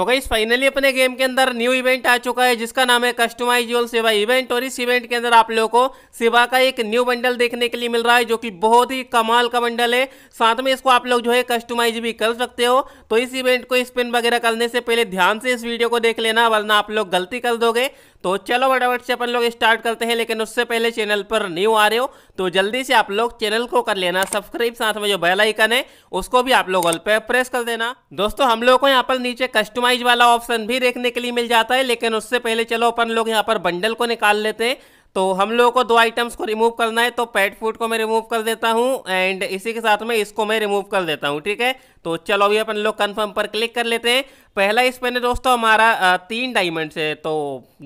तो गई फाइनली अपने गेम के अंदर न्यू इवेंट आ चुका है जिसका नाम है कस्टमाइज सेवा इवेंट और इस इवेंट के अंदर आप लोगों को सेवा का एक न्यू बंडल देखने के लिए मिल रहा है जो कि बहुत ही कमाल का बंडल है साथ में इसको आप लोग जो है कस्टमाइज भी कर सकते हो तो इस इवेंट को स्पिन वगैरह करने से पहले ध्यान से इस वीडियो को देख लेना वरना आप लोग गलती कर दोगे तो चलो फटाफट से अपन लोग स्टार्ट करते हैं लेकिन उससे पहले चैनल पर न्यू आ रहे हो तो जल्दी से आप लोग चैनल को कर लेना सब्सक्राइब साथ में जो बेल आइकन है उसको भी आप लोग ऑल पे प्रेस कर देना दोस्तों हम लोग को यहाँ पर नीचे कस्टमाइज वाला ऑप्शन भी देखने के लिए मिल जाता है लेकिन उससे पहले चलो अपन लोग यहाँ पर बंडल को निकाल लेते हैं तो हम लोगों को दो आइटम्स को रिमूव करना है तो पेट फूड को मैं रिमूव कर देता हूँ एंड इसी के साथ में इसको मैं रिमूव कर देता हूँ ठीक है तो चलो अभी अपन लोग कन्फर्म पर क्लिक कर लेते हैं पहला इस पेन है दोस्तों हमारा तीन डायमंड है तो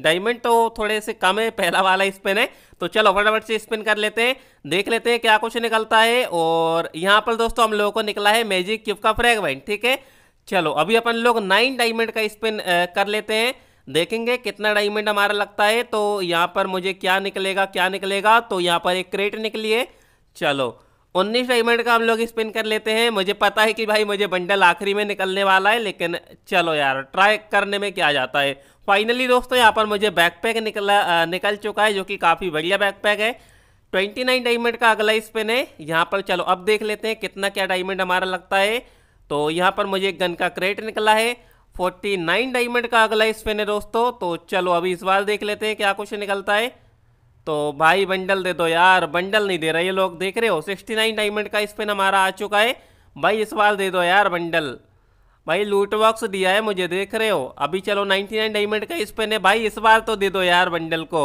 डायमंड तो थोड़े से कम है पहला वाला स्पिन है तो चलो फटाफट से स्पिन कर लेते हैं देख लेते हैं क्या कुछ निकलता है और यहाँ पर दोस्तों हम लोगों को निकला है मैजिक क्यूब का फ्रेगमेंट ठीक है चलो अभी अपन लोग नाइन डायमंड का स्पिन कर लेते हैं देखेंगे कितना डायमंड हमारा लगता है तो यहाँ पर मुझे क्या निकलेगा क्या निकलेगा तो यहाँ पर एक क्रेट निकली है चलो उन्नीस डायमंड का हम लोग स्पिन कर लेते हैं मुझे पता है कि भाई मुझे बंडल आखिरी में निकलने वाला है लेकिन चलो यार ट्राई करने में क्या जाता है फाइनली दोस्तों यहाँ पर मुझे बैकपैक निकला निकल चुका है जो कि काफ़ी बढ़िया बैकपैक है ट्वेंटी नाइन डायमंड का अगला स्पिन है यहाँ पर चलो अब देख लेते हैं कितना क्या डायमंड हमारा लगता है तो यहाँ पर मुझे एक गन का क्रेट निकला है फोर्टी नाइन डायमंड का अगला स्पिन है दोस्तों तो चलो अभी इस बार देख लेते हैं क्या क्वेश्चन निकलता है तो भाई बंडल दे दो यार बंडल नहीं दे रहा ये लोग देख रहे हो सिक्सटी नाइन डायमंड का स्पिन हमारा आ चुका है भाई इस बार दे दो यार बंडल भाई लूट बॉक्स दिया है मुझे देख रहे हो अभी चलो नाइन्टी नाइन डायमंड का स्पिन है भाई इस बार तो दे दो यार बंडल को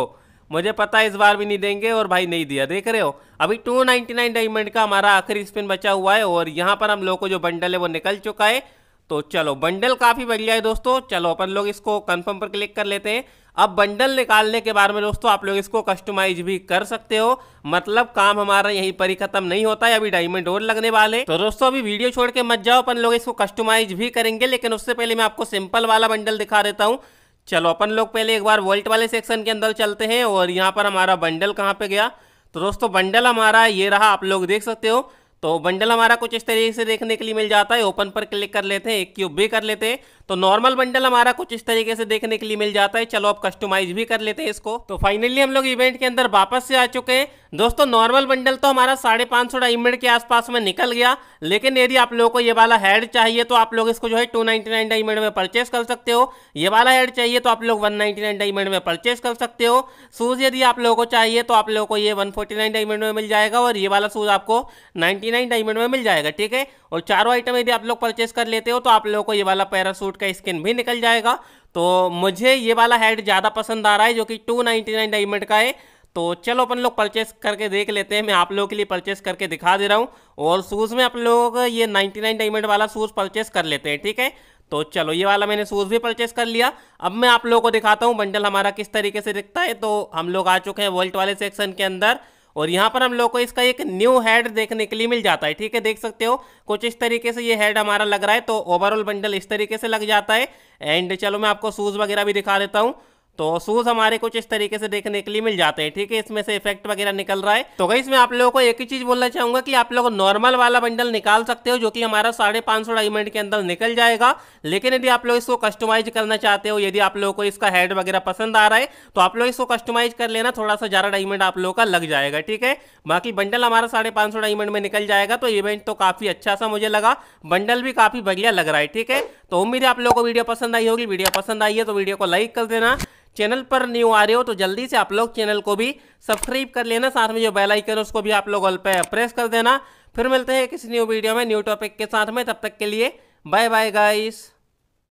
मुझे पता है इस बार भी नहीं देंगे और भाई नहीं दिया देख रहे हो अभी नाइन डायमंड का हमारा आखिरी स्पिन बचा हुआ है और यहाँ पर हम लोग को जो बंडल है वो निकल चुका है तो चलो बंडल काफ़ी बढ़िया है दोस्तों चलो अपन लोग इसको कंफर्म पर क्लिक कर लेते हैं अब बंडल निकालने के बारे में दोस्तों आप लोग इसको कस्टमाइज भी कर सकते हो मतलब काम हमारा यहीं पर ही खत्म नहीं होता है अभी डायमंड और लगने वाले तो दोस्तों अभी वीडियो छोड़ के मत जाओ अपन लोग इसको कस्टमाइज भी करेंगे लेकिन उससे पहले मैं आपको सिंपल वाला बंडल दिखा देता हूँ चलो अपन लोग पहले एक बार वोल्ट वाले सेक्शन के अंदर चलते हैं और यहाँ पर हमारा बंडल कहाँ पे गया तो दोस्तों बंडल हमारा ये रहा आप लोग देख सकते हो तो बंडल हमारा कुछ इस तरीके से देखने के लिए मिल जाता है ओपन पर क्लिक कर लेते हैं एक क्यूब भी कर लेते हैं तो नॉर्मल बंडल हमारा कुछ इस तरीके से देखने के लिए मिल जाता है चलो आप कस्टमाइज भी कर लेते हैं इसको तो फाइनली हम लोग इवेंट के अंदर वापस से आ चुके हैं दोस्तों नॉर्मल बंडल तो हमारा साढ़े पाँच सौ डायमंड के आसपास में निकल गया लेकिन यदि आप लोगों को ये वाला हेड चाहिए तो आप लोग इसको जो है टू नाइनटी नाइन डायमंड में परचेस कर सकते हो ये वाला हेड चाहिए तो आप लोग वन नाइनटी नाइन डायमंड में परचेस कर सकते हो शूज़ यदि आप लोगों को चाहिए तो आप लोगों को ये वन फोर्टी नाइन डायमंड में मिल जाएगा और ये वाला शूज़ आपको नाइनटी नाइन डायमंड में मिल जाएगा ठीक है और चारों आइटम यदि आप लोग परचेस कर लेते हो तो आप लोगों को ये वाला पैरासूट का स्किन भी निकल जाएगा तो मुझे ये वाला हेड ज़्यादा पसंद आ रहा है जो कि टू डायमंड का है तो चलो अपन लोग परचेस करके देख लेते हैं मैं आप लोगों के लिए परचेस करके दिखा दे रहा हूँ और शूज़ में आप लोग ये 99 डायमंड वाला शूज़ परचेस कर लेते हैं ठीक है तो चलो ये वाला मैंने शूज़ भी परचेस कर लिया अब मैं आप लोगों को दिखाता हूँ बंडल हमारा किस तरीके से दिखता है तो हम लोग आ चुके हैं वोल्ट वाले सेक्शन के अंदर और यहाँ पर हम लोग को इसका एक न्यू हेड देखने के लिए मिल जाता है ठीक है देख सकते हो कुछ इस तरीके से ये हेड हमारा लग रहा है तो ओवरऑल बंडल इस तरीके से लग जाता है एंड चलो मैं आपको शूज़ वगैरह भी दिखा देता हूँ तो शूज हमारे कुछ इस तरीके से देखने के लिए मिल जाते हैं ठीक है इसमें से इफेक्ट वगैरह निकल रहा है तो गई इसमें आप लोगों को एक ही चीज बोलना चाहूंगा कि आप लोग नॉर्मल वाला बंडल निकाल सकते हो जो कि हमारा साढ़े पांच सौ डायमंड के अंदर निकल जाएगा लेकिन यदि आप लोग इसको कस्टमाइज करना चाहते हो यदि आप लोगों को इसका हेड वगैरह पसंद आ रहा है तो आप लोग इसको कस्टमाइज कर लेना थोड़ा सा ज्यादा डायमंड आप लोगों का लग जाएगा ठीक है बाकी बंडल हमारा साढ़े पांच सौ डायमंड में निकल जाएगा तो इवेंट तो काफी अच्छा सा मुझे लगा बंडल भी काफी बढ़िया लग रहा है ठीक है तो उम्मीद है आप लोगों को वीडियो पसंद आई होगी वीडियो पसंद आई है तो वीडियो को लाइक कर देना चैनल पर न्यू आ रहे हो तो जल्दी से आप लोग चैनल को भी सब्सक्राइब कर लेना साथ में जो बेल आइकन है उसको भी आप लोग ऑल पे प्रेस कर देना फिर मिलते हैं किसी न्यू वीडियो में न्यू टॉपिक के साथ में तब तक के लिए बाय बाय गाइस